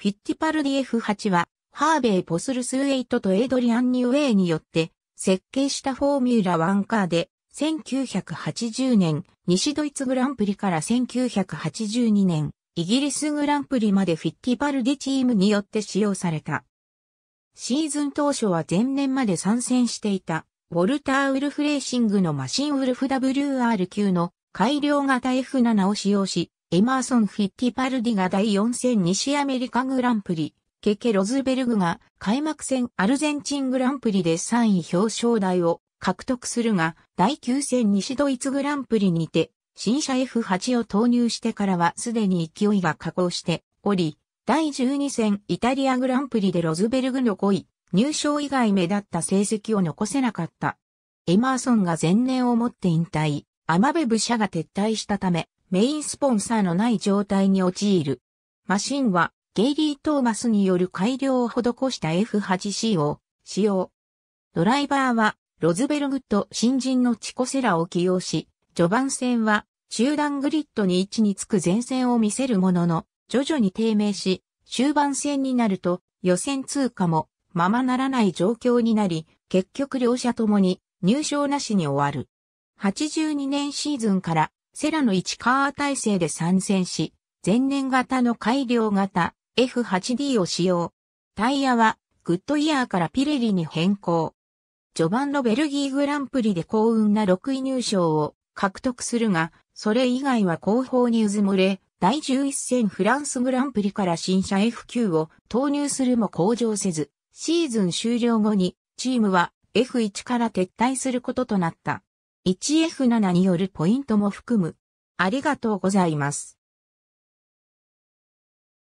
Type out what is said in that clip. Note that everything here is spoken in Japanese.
フィッティパルディ F8 は、ハーベイ・ポスルスウェイトとエイドリアン・ニュウェイによって設計したフォーミュラ1カーで、1980年西ドイツグランプリから1982年イギリスグランプリまでフィッティパルディチームによって使用された。シーズン当初は前年まで参戦していた、ウォルター・ウルフレーシングのマシンウルフ WR 級の改良型 F7 を使用し、エマーソン・フィッティパルディが第4戦西アメリカグランプリ、ケケ・ロズベルグが開幕戦アルゼンチングランプリで3位表彰台を獲得するが、第9戦西ドイツグランプリにて、新車 F8 を投入してからはすでに勢いが下降しており、第12戦イタリアグランプリでロズベルグの5位、入賞以外目立った成績を残せなかった。エマーソンが前年をもって引退、アマベブ社が撤退したため、メインスポンサーのない状態に陥る。マシンはゲイリー・トーマスによる改良を施した F8C を使用。ドライバーはロズベルグと新人のチコセラを起用し、序盤戦は中段グリッドに位置につく前線を見せるものの、徐々に低迷し、終盤戦になると予選通過もままならない状況になり、結局両者ともに入賞なしに終わる。82年シーズンからセラの1カー体制で参戦し、前年型の改良型 F8D を使用。タイヤはグッドイヤーからピレリに変更。序盤のベルギーグランプリで幸運な6位入賞を獲得するが、それ以外は後方にうずれ、第11戦フランスグランプリから新車 F9 を投入するも向上せず、シーズン終了後にチームは F1 から撤退することとなった。1F7 によるポイントも含む。ありがとうございます。